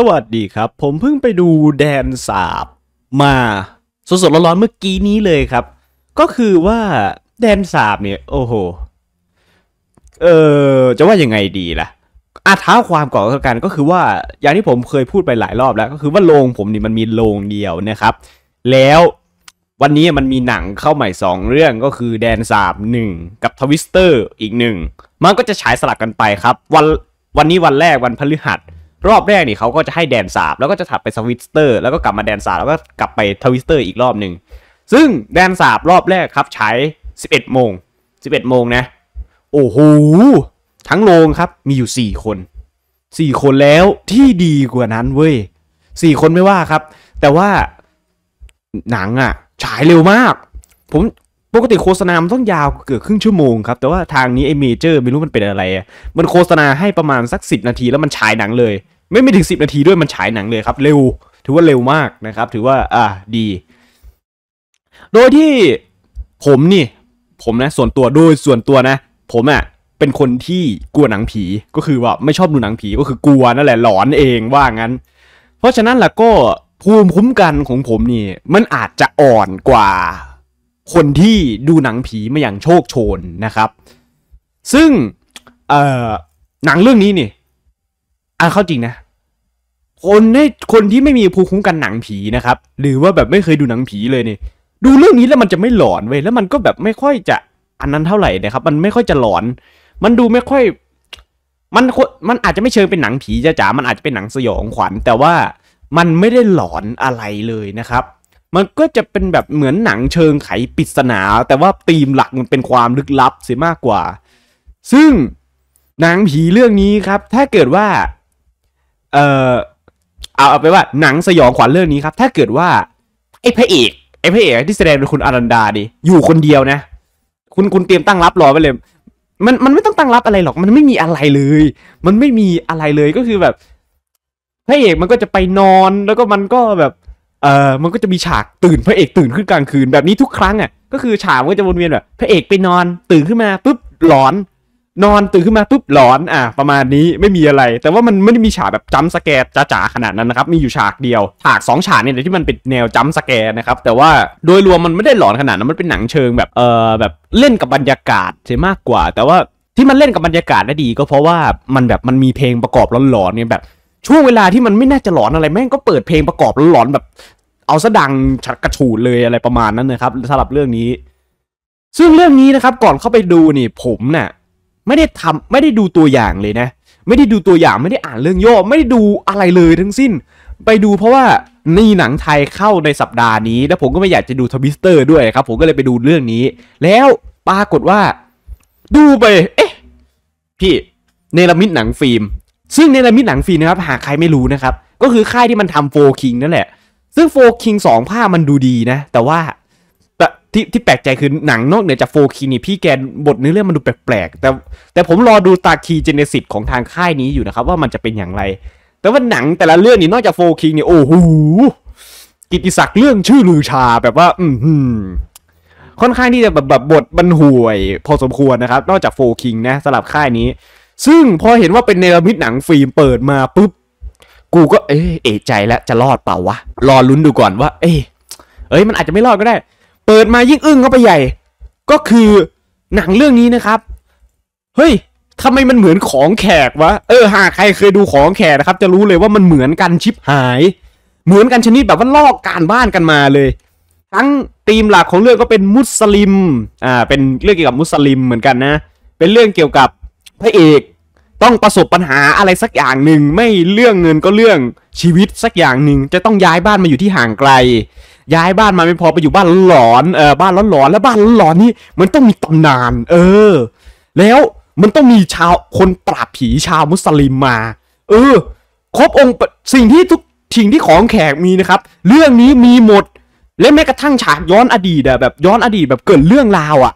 สวัสดีครับผมเพิ่งไปดูแดนสาบ มา สดๆร้อนๆเมื่อกี้นี้เลยครับ ก็คือว่าแดนสาบเนี่ยโอ้โหเออจะว่ายังไงดีล่ะอาท้าความก่อนกัน ก็คือว่าอย่างที่ผมเคยพูดไปหลายรอบแล้ว ก็คือว่าโรงผมนี่มันมีโรงเดียวนะครับ แล้ววันนี้มันมีหนังเข้าใหม่ 2 เรื่องก็คือแดนสาบหนึ่งกับทวิสเตอร์ อีกหนึ่งมันก็จะฉายสลับกันไปครับวันวันนี้วันแรกวันพฤหัสรอบแรกนี่เขาก็จะให้แดนสาบแล้วก็จะถัดไปสวิตสเตอร์ แล้วก็กลับมาแดนสาบ แล้วก็กลับไปทวิสเตอร์อีกรอบหนึ่งซึ่งแดนสาบรอบแรกครับ ใช้ 11 โมง 11 โมงนะ โอ้โหทั้งโรงครับมีอยู่ 4 คน 4 คนแล้วที่ดีกว่านั้นเว้ย 4 คนไม่ว่าครับ แต่ว่าหนังอะ่ะฉายเร็วมาก ผมปกติโฆษณามันต้องยาวเกือบครึ่งชั่วโมงครับ แต่ว่าทางนี้ไอเมเจอร์ ไม่รู้มันเป็นอะไร มันโฆษณาให้ประมาณสักสินาที แล้วมันฉายหนังเลย ไม่ไม่ถึง 10 นาทีด้วยมันฉายหนังเลยครับ เร็ว ถือว่าเร็วมากนะครับ ถือว่า อ่า ดี โดยที่ผมนี่ ผมนะส่วนตัว โดยส่วนตัวนะ ผมอะ่ะเป็นคนที่กลัวหนังผีก็คือว่าไม่ชอบดูหนังผี ก็คือกลัวนั่นแหละหลอนเองว่างั้น เพราะฉะนั้นล่ะก็ภูมิคุ้มกันของผมนี่ มันอาจจะอ่อนกว่าคนที่ดูหนังผีมาอย่างโชคโชนนะครับ ซึ่งเอ่อหนังเรื่องนี้นี่อ่ะเข้าจริงนะ คนให้คนที่ไม่มีภูมิคุ้มกันหนังผีนะครับ หรือว่าแบบไม่เคยดูหนังผีเลยนี่ดูเรื่องนี้แล้วมันจะไม่หลอนเว้ยแล้วมันก็แบบไม่ค่อยจะอันนั้นเท่าไหร่นะครับมันไม่ค่อยจะหลอน มันดูไม่ค่อย มันมันอาจจะไม่เชิงเป็นหนังผีจ้าจ๋ามันอาจจะเป็นหนังสยองขวัญแต่ว่ามันไม่ได้หลอนอะไรเลยนะครับมันก็จะเป็นแบบเหมือนหนังเชิงไขปริศนา แต่ว่าธีมหลักมันเป็นความลึกลับเสียมากกว่า ซึ่งหนังผีเรื่องนี้ครับ ถ้าเกิดว่า เออเอาเอาไปว่าหนังสยองขวัญเรื่องนี้ครับ ถ้าเกิดว่า ไอ้พระเอกไอ้พระเอกที่แสดงเป็นคุณอารันดาดิอยู่คนเดียวนะ คุณคุณเตรียมตั้งรับรอไปเลยมันมันไม่ต้องตั้งรับอะไรหรอก มันไม่มีอะไรเลย มันไม่มีอะไรเลยก็คือแบบพระเอก มันก็จะไปนอนแล้วก็มันก็แบบเออมันก็จะมีฉากตื่น พระเอกตื่นขึ้นกลางคืนแบบนี้ทุกครั้งอ่ะ ก็คือฉากมันก็จะวนเวียนแบบพระเอกไปนอนตื่นขึ้นมาปุ๊บหลอน นอนตื่นขึ้นมาปุ๊บหลอนอ่ะประมาณนี้ไม่มีอะไร แต่ว่ามันไม่ได้มีฉากแบบจ้ำสแกร์จ๋าขนาดนั้นนะครับ มีอยู่ฉากเดียว ฉากสองฉากเนี่ยที่มันเป็นแนวจ้ำสแกรนะครับ แต่ว่าโดยรวมมันไม่ได้หลอนขนาดนั้นมันเป็นหนังเชิงแบบเออแบบเล่นกับบรรยากาศใช่มากกว่า แต่ว่าที่มันเล่นกับบรรยากาศได้ดี ก็เพราะว่ามันแบบมันมีเพลงประกอบหลอนๆเนี่ยแบบช่วงเวลาที่มันไม่น่าจะหลอนอะไรแม่งก็เปิดเพลงประกอบหลอนแบบ เอาสะดังชัดกระฉูดเลยอะไรประมาณนั้นนะครับสำหรับเรื่องนี้ ซึ่งเรื่องนี้นะครับ ก่อนเข้าไปดูนี่ผมเนะ่ยไม่ได้ทำไม่ได้ดูตัวอย่างเลยนะ ไม่ได้ดูตัวอย่างไม่ได้อ่านเรื่องย่อ ไม่ได้ดูอะไรเลยทั้งสิ้น ไปดูเพราะว่านี่หนังไทยเข้าในสัปดาห์นี้แล้วผมก็ไม่อยากจะดูทวิสเตอร์ด้วยครับ ผมก็เลยไปดูเรื่องนี้ แล้วปรากฏว่าดูไปเอ๊ะพี่เนลมิดหนังฟิล์มซึ่งในระมิดหนังฟรีนะครับหากใครไม่รู้นะครับ ก็คือค่ายที่มันทำโฟคิงนั่นแหละ ซึ่งโฟคิงสองภาคมันดูดีนะ แต่ว่าที่ที่แปลกใจคือหนังนอกเหนือจากโฟคิงนี่พี่แกบทเนื้อเรื่องมันดูแปลกๆ แต่ แต่ผมรอดูตาคีเจเนซิสของทางค่ายนี้อยู่นะครับ ว่ามันจะเป็นอย่างไร แต่ว่าหนังแต่ละเรื่องนี่นอกจากโฟคิงนี่โอ้โหกิติศักดิ์เรื่องชื่อลือชาแบบว่าอืมค่อนข้างที่จะแบบแบบบทมันห่วย พอสมควรนะครับ นอกจากโฟคิงนะสลับค่ายนี้ซึ่งพอเห็นว่าเป็นเนรมิตหนังฟิล์มเปิดมาปุ๊บ กูก็เอ๊ะเอะใจแล้วจะรอดเปล่าวะ รอลุ้นดูก่อนว่า เอ๊ะเอ้ยมันอาจจะไม่รอดก็ได้ เปิดมายิ่งอึ้งเข้าไปใหญ่ ก็คือหนังเรื่องนี้นะครับ เฮ้ยทำไมมันเหมือนของแขกวะ เออหากใครเคยดูของแขกนะครับ จะรู้เลยว่ามันเหมือนกันชิปหาย เหมือนกันชนิดแบบว่าลอกการบ้านกันมาเลย ทั้งธีมหลักของเรื่องก็เป็นมุสลิม อ่าเป็นเรื่องเกี่ยวกับมุสลิมเหมือนกันนะ เป็นเรื่องเกี่ยวกับพระเอกต้องประสบปัญหาอะไร สักอย่างหนึ่งไม่เรื่องเงินก็เรื่องชีวิตสักอย่างหนึ่งจะต้องย้ายบ้านมาอยู่ที่ห่างไกล ย้ายบ้านมาไม่พอไปอยู่บ้านหลอนเออบ้านหลอนๆแล้วบ้านหลอนนี่มันต้องมีตำนาน เออ แล้วมันต้องมีชาวคนปราบผีชาวมุสลิมมา เออ ครบองค์สิ่งที่ทุกทิ่งที่ของแขกมีนะครับ เรื่องนี้มีหมดและแม้กระทั่งฉากย้อนอดีตอะแบบ ย้อนอดีตแบบเกิดเรื่องราวอะ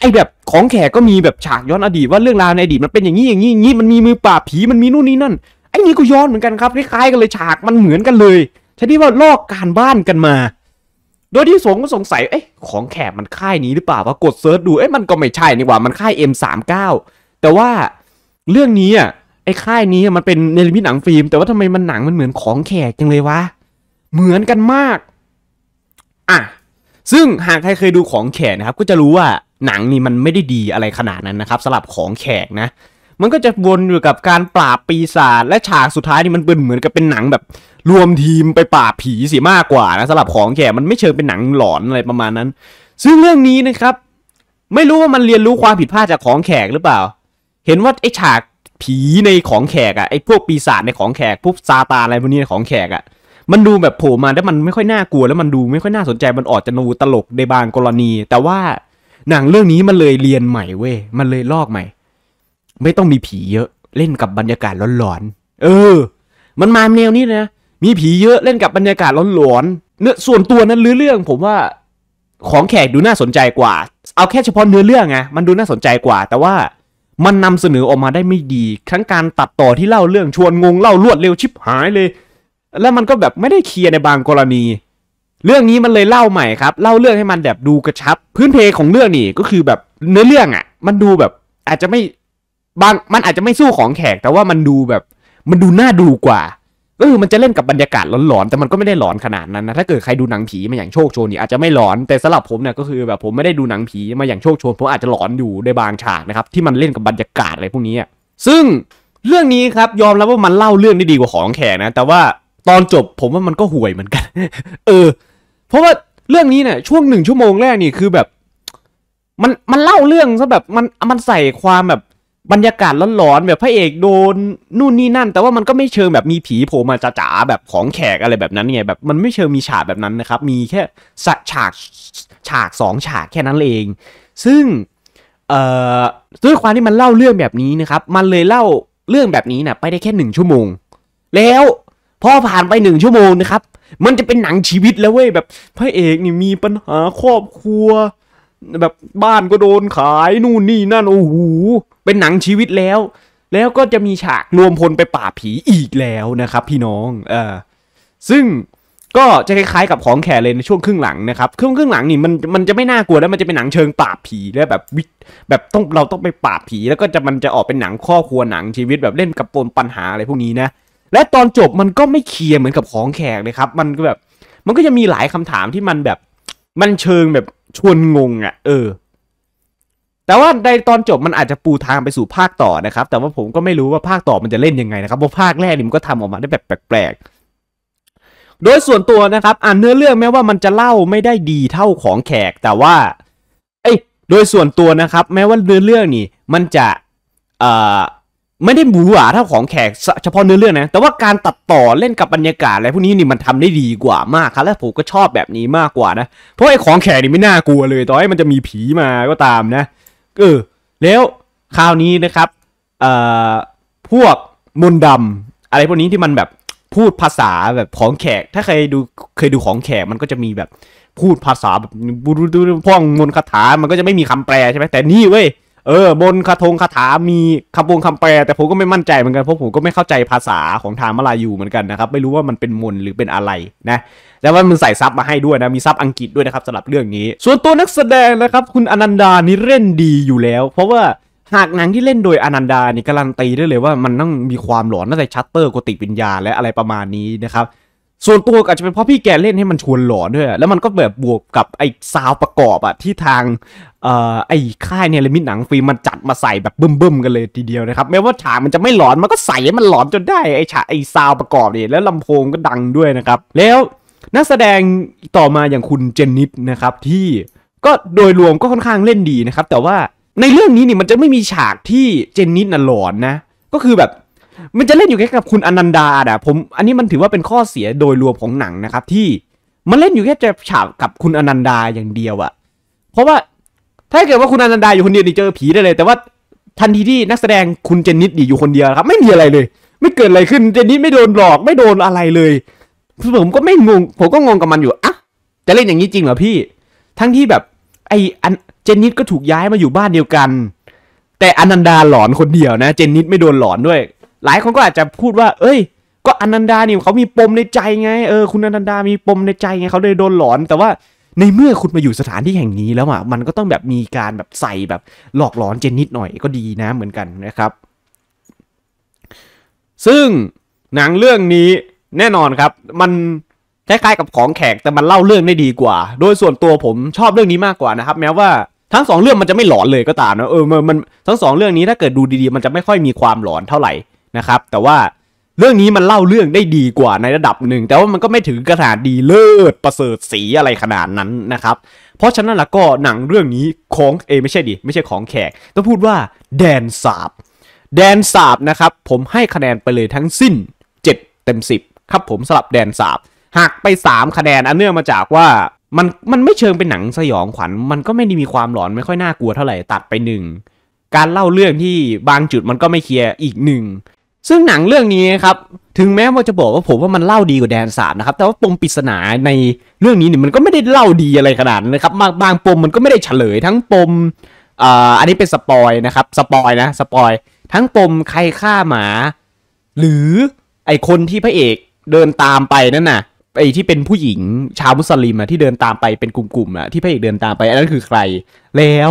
ไอแบบของแขกก็มีแบบฉากย้อนอดีตว่าเรื่องราวในอดีตมันเป็นอย่างนี้อย่างนี้อย่างนี้มันมีมือปราบผีมันมีนู่นนี่นั่น ไอนี่ก็ย้อนเหมือนกันครับคล้ายๆกันเลยฉากมันเหมือนกันเลยใช่ที่ว่าลอกการบ้านกันมา โดยที่สงก็สงสัยเอ้ของแขกมันค่ายนี้หรือเปล่าว่ากดเซิร์ชดูเอ้มันก็ไม่ใช่นี่หว่ามันค่าย M39 แต่ว่าเรื่องนี้อ่ะ ไอ้ค่ายนี้มันเป็นในรมิตหนังฟิล์ม แต่ว่าทำไมมันหนังมันเหมือนของแขกจังเลยวะเหมือนกันมาก อ่ะซึ่งหากใครเคยดูของแขกนะครับ ก็จะรู้ว่าหนังนี่มันไม่ได้ดีอะไรขนาดนั้นนะครับสำหรับของแขกนะ มันก็จะวนอยู่กับการปราบปีศาจและฉากสุดท้ายนี่มันเป็นเหมือนกับเป็นหนังแบบ รวมทีมไปปราบผีสิมากกว่านะสำหรับของแขกมันไม่เชิงเป็นหนังหลอนอะไรประมาณนั้น ซึ่งเรื่องนี้นะครับ ไม่รู้ว่ามันเรียนรู้ความผิดพลาดจากของแขกหรือเปล่า เห็นว่าไอฉากผีในของแขกอะไอพวกปีศาจในของแขกพวกซาตานอะไรพวกนี้ในของแขกอะมันดูแบบโผล่มาแล้วมันไม่ค่อยน่ากลัว แล้วมันดูไม่ค่อยน่าสนใจมันออกจะนูตลกในบางกรณี แต่ว่าหนังเรื่องนี้มันเลยเรียนใหม่เว้ยมันเลยลอกใหม่ไม่ต้องมีผีเยอะเล่นกับบรรยากาศร้อนๆเออมันมาแนวนี้นะมีผีเยอะเล่นกับบรรยากาศร้อนๆเนื้อส่วนตัวนั้นเรื่อง ผมว่า ของแขกดูน่าสนใจกว่า เอาแค่เฉพาะเนื้อเรื่องไงมันดูน่าสนใจกว่า แต่ว่ามันนำเสนอออกมาได้ไม่ดีทั้งการตัดต่อที่เล่าเรื่องชวนงงเล่ารวดเร็วชิบหายเลยแล้วมันก็แบบไม่ได้เคลียร์ในบางกรณี เรื่องนี้มันเลยเล่าใหม่ครับเล่าเรื่องให้มันแบบดูกระชับ พื้นเพของเรื่องนี่ก็คือแบบเนื้อเรื่องอะ่ะ มันดูแบบอาจจะไม่บางมันอาจจะไม่สู้ของแขก แต่ว่ามันดูแบบมันดูน่าดูกว่าก็คือมันจะเล่นกับบรรยากาศหลอนๆแต่มันก็ไม่ได้หลอนขนาดนั้นนะถ้าเกิดใครดูหนังผีมาอย่างโชคโชนนี่ อาจจะไม่หลอนแต่สำหรับผมเนี่ยก็คือแบบผมไม่ได้ดูหนังผีมาอย่างโชคโชนผมอาจจะหลอนอยู่ในบางฉากนะครับ ที่มันเล่นกับบรรยากาศอะไรพวกนี้ซึ่งเรื่องนี้ครับยอมรับว่ามันเล่าเรื่องได้ดีกว่าของแขกนะ แต่ว่าตอนจบผมว่ามันก็ห่วยเหมือนกัน เออ เพราะว่าเรื่องนี้เนี่ยช่วงหนึ่งชั่วโมงแรกนี่คือแบบ มันมันเล่าเรื่องซะแบบมันมันใส่ความแบบบรรยากาศร้อนๆแบบพระเอกโดนนู่นนี่นั่น แต่ว่ามันก็ไม่เชิงแบบมีผีโผล่มาจ๋าๆแบบของแขกอะไรแบบนั้นไงแบบ มันไม่เชิงมีฉากแบบนั้นนะครับ มีแค่ฉากฉากสองฉากแค่นั้นเอง ซึ่ง เอ่อด้วยความที่มันเล่าเรื่องแบบนี้นะครับ มันเลยเล่าเรื่องแบบนี้นะ่ะไปได้แค่หนึ่งชั่วโมง แล้วพอผ่านไปหนึ่งชั่วโมงนะครับ มันจะเป็นหนังชีวิตแล้วเว้ยแบบพระเอกนี่มีปัญหา ครอบครัว แบบบ้านก็โดนขาย นู่นนี่นั่นโอ้โหเป็นหนังชีวิตแล้ว แล้วก็จะมีฉากรวมพลไปป่าผีอีกแล้วนะครับ พี่น้อง เออซึ่งก็จะคล้าย ๆ กับของแขเลยในช่วงครึ่งหลังนะครับครึ่งครึ่งหลังนี่มันมันจะไม่น่ากลัวแล้วมันจะเป็นหนังเชิงปราบผีแล้วแบบวิแบบต้องเราต้องไปปราบผีแล้วก็จะมันจะออกเป็นหนังครอบครัวหนังชีวิตแบบเล่นกับปมปัญหาอะไรพวกนี้นะและตอนจบมันก็ไม่เคลียร์เหมือนกับของแขกเลยครับ มันก็แบบมันก็จะมีหลายคำถามที่มันแบบมันเชิงแบบชวนงงอะ่ะเออ แต่ว่าในตอนจบมันอาจจะปูทางไปสู่ภาคต่อนะครับ แต่ว่าผมก็ไม่รู้ว่าภาคต่อมันจะเล่นยังไงนะครับเพราะภาคแรกนี่มันก็ทำออกมาได้แบบแปลกๆโดยส่วนตัวนะครับ อ่านเนื้อเรื่องแม้ว่ามันจะเล่าไม่ได้ดีเท่าของแขกแต่ว่า เอ้ยโดยส่วนตัวนะครับ แม้ว่าเนื้อเรื่องนี่ มันจะ เอ่อไม่ได้บูหวาเท่าของแขกเฉพาะเนื้อเรื่องนะแต่ว่าการตัดต่อเล่นกับบรรยากาศอะไรพวกนี้นี่มันทำได้ดีกว่ามากครับและผมก็ชอบแบบนี้มากกว่านะเพราะไอ้ของแขกนี่ไม่น่ากลัวเลย ต่อให้มันจะมีผีมาก็ตามนะเออแล้วคราวนี้นะครับเอ่อพวกมนดำ อะไรพวกนี้ที่มันแบบพูดภาษาแบบของแขก ถ้าเคยดูเคยดูของแขกมันก็จะมีแบบ พูดภาษาแบบบูรุษพ่องมนคาถามันก็จะไม่มีคำแปลใช่ไหมแต่นี่เว้ยเออ บนคาทงคาถามีคำวงคำแปลแต่ผมก็ไม่มั่นใจเหมือนกัน เพราะผมก็ไม่เข้าใจภาษาของทางมาลายูเหมือนกันนะครับไม่รู้ว่ามันเป็นมนหรือเป็นอะไรนะแล้วว่ามันใส่ซับมาให้ด้วยนะมีซับอังกฤษด้วยนะครับสำหรับเรื่องนี้ ส่วนตัวนักแสดงนะครับ คุณอนันดานี่เล่นดีอยู่แล้ว เพราะว่าหากหนังที่เล่นโดยอนันดานี่การันตีได้เลยว่ามันต้องมีความหลอนน่าจะชัตเตอร์กติวิญญาและอะไรประมาณนี้นะครับส่วนตัวอาจจะเป็นเพราะพี่แกเล่นให้มันชวนหลอนด้วย แล้วมันก็แบบบวกกับไอ้ซาวประกอบอะที่ทางออไอ้ค่ายเนี่ยลมิตหนังฟิล์มมันจัดมาใส่แบบบึ้มๆ กันเลยทีเดียวนะครับแม้ว่าฉากมันจะไม่หลอนมันก็ใส่มันหลอนจนได้ไอ้ฉากไอ้ซาวประกอบเนี่ยแล้วลำโพงก็ดังด้วยนะครับแล้วนักแสดงต่อมาอย่างคุณเจนนิสนะครับที่ก็โดยรวมก็ค่อนข้างเล่นดีนะครับแต่ว่าในเรื่องนี้นี่มันจะไม่มีฉากที่เจนนิสน่ะหลอนนะ ก็คือแบบมันจะเล่นอยู่แค่กับคุณอนันดาอะผม อันนี้มันถือว่าเป็นข้อเสียโดยรวมของหนังนะครับ ที่มันเล่นอยู่แค่จะฉากกับคุณอนันดาอย่างเดียวอะเพราะว่าถ้าเกิดว่าคุณอนันดาอยู่คนเดียวนี่เจอผีได้เลย แต่ว่าทันทีที่นักแสดงคุณเจนนิดอยู่คนเดียวครับ ไม่มีอะไรเลย ไม่เกิดอะไรขึ้นเจนนิดไม่โดนหลอกไม่โดนอะไรเลยผมก็ไม่งงผมก็งงกับมันอยู่อ่ะจะเล่นอย่างนี้จริงเหรอพี่ ทั้งที่แบบ ไออันเจนนิดก็ถูกย้ายมาอยู่บ้านเดียวกัน แต่อนันดาหลอนคนเดียวนะเจนนิดไม่โดนหลอนด้วยหลายคนก็อาจจะพูดว่า เอ้ย ก็อนันดานี่เขามีปมในใจไง เออ คุณอนันดามีปมในใจไงเขาเลยโดนหลอน แต่ว่าในเมื่อคุณมาอยู่สถานที่แห่งนี้แล้วอ่ะ มันก็ต้องแบบมีการแบบใส่แบบหลอกหลอนเจนนิดหน่อย ก็ดีนะเหมือนกันนะครับ ซึ่งหนังเรื่องนี้แน่นอนครับ มันคล้ายๆกับของแขก แต่มันเล่าเรื่องได้ดีกว่า โดยส่วนตัวผมชอบเรื่องนี้มากกว่านะครับ แม้ว่าทั้งสองเรื่องมันจะไม่หลอนเลยก็ตามนะ เออ มันทั้งสองเรื่องนี้ถ้าเกิดดูดีๆ มันจะไม่ค่อยมีความหลอนเท่าไหร่นะครับแต่ว่าเรื่องนี้มันเล่าเรื่องได้ดีกว่าในระดับหนึ่งแต่ว่ามันก็ไม่ถึงกระถาดีเลิศประเสริฐสีอะไรขนาดนั้นนะครับเพราะฉะนั้นละก็หนังเรื่องนี้ของเอไม่ใช่ดิไม่ใช่ของแขกต้องพูดว่าแดนสาบแดนสาบนะครับผมให้คะแนนไปเลยทั้งสิ้น 7 เต็ม 10 ครับผมสลับแดนสาบหักไป 3 คะแนนอันเนื่องมาจากว่า มันมันไม่เชิงเป็นหนังสยองขวัญมันก็ไม่ได้มีความหลอนไม่ค่อยน่ากลัวเท่าไหร่ตัดไปหนึ่งการเล่าเรื่องที่บางจุดมันก็ไม่เคลียร์อีกหนึ่งซึ่งหนังเรื่องนี้ครับถึงแม้ว่าจะบอกว่าผมว่ามันเล่าดีกว่าแดนสามนะครับแต่ว่าปมปริศนาในเรื่องนี้เนี่ยมันก็ไม่ได้เล่าดีอะไรขนาดนะครับบางบางปมมันก็ไม่ได้เฉลยทั้งปมอ่าอันนี้เป็นสปอยนะครับสปอยนะสปอยทั้งปมใครฆ่าหมา หรือไอคนที่พระเอกเดินตามไปนั่นน่ะไอที่เป็นผู้หญิงชาวมุสลิมอะที่เดินตามไปเป็นกลุ่มๆอะที่พระเอกเดินตามไปอันนั้นคือใครแล้ว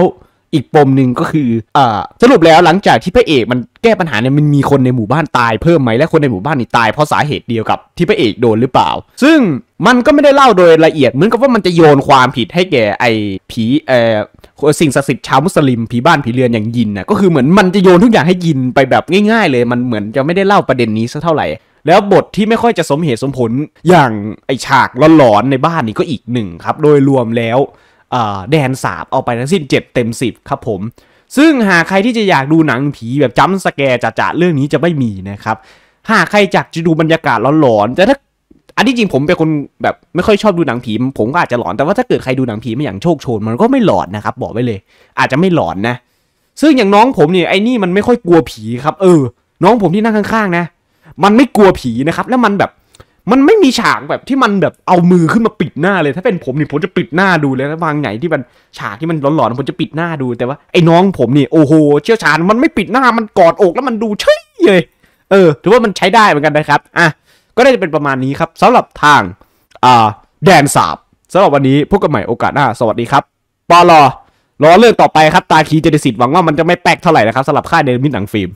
อีกปมหนึ่งก็คืออ่าสรุปแล้วหลังจากที่พระเอก มันแก้ปัญหาเนี่ยมันมีคนในหมู่บ้านตายเพิ่มไหมและคนในหมู่บ้านนี่ตายเพราะสาเหตุเดียวกับที่พระเอกโดนหรือเปล่า ซึ่งมันก็ไม่ได้เล่าโดยละเอียดเหมือนกับว่ามันจะโยนความผิดให้แก่ไอ้ผีเอ่อสิ่งศักดิ์สิทธิ์ชาวมุสลิมผีบ้านผีเรือนอย่างยินนะก็คือเหมือนมันจะโยนทุกอย่างให้ยินไปแบบง่าย ๆ เลยมันเหมือนจะไม่ได้เล่าประเด็นนี้สักเท่าไหร่ แล้วบทที่ไม่ค่อยจะสมเหตุสมผลอย่างไอฉากหลอนๆในบ้านนี่ก็อีกหนึ่งครับ โดยรวมแล้วแดนสาบเอาไปทั้งสิ้น 7 เต็ม 10 ครับผม ซึ่งหากใครที่จะอยากดูหนังผีแบบจัมสแกร์จ่าๆเรื่องนี้จะไม่มีนะครับหากใครอยากจะดูบรรยากาศหลอนๆแต่ถ้าอันที่จริงผมเป็นคนแบบไม่ค่อยชอบดูหนังผีผมก็อาจจะหลอนแต่ว่าถ้าเกิดใครดูหนังผีมาอย่างโชคโชน มันก็ไม่หลอนนะครับบอกไว้เลย อาจจะไม่หลอนนะซึ่งอย่างน้องผมเนี่ยไอ้นี่มันไม่ค่อยกลัวผี ครับเออ น้องผมที่นั่งข้างๆนะ มันไม่กลัวผีนะครับแล้วมันแบบมันไม่มีฉากแบบที่มันแบบเอามือขึ้นมาปิดหน้าเลยถ้าเป็นผมนี่ผมจะปิดหน้าดูเลย้วบางไหนที่มันฉากที่มันหลอนๆผมจะปิดหน้าดูแต่ว่า ไอ้น้องผมนี่โอ้โหเชี่ยวชาญมันไม่ปิดหน้ามันกอดอกแล้วมันดูเฉยเลยเออ ถือว่ามันใช้ได้เหมือนกันนะครับอ่ะก็ได้จะเป็นประมาณนี้ครับ สำหรับทางอ่าแดนสาบสำหรับวันนี้พบกันใหม่โอกาสหน้าสวัสดีครับปอลอรอเรื่องต่อไปครับตาคีเจดิสิตหวังว่ามันจะไม่แปลกเท่าไหร่นะครับสำหรับค่ายเดมินหนังฟิล์ม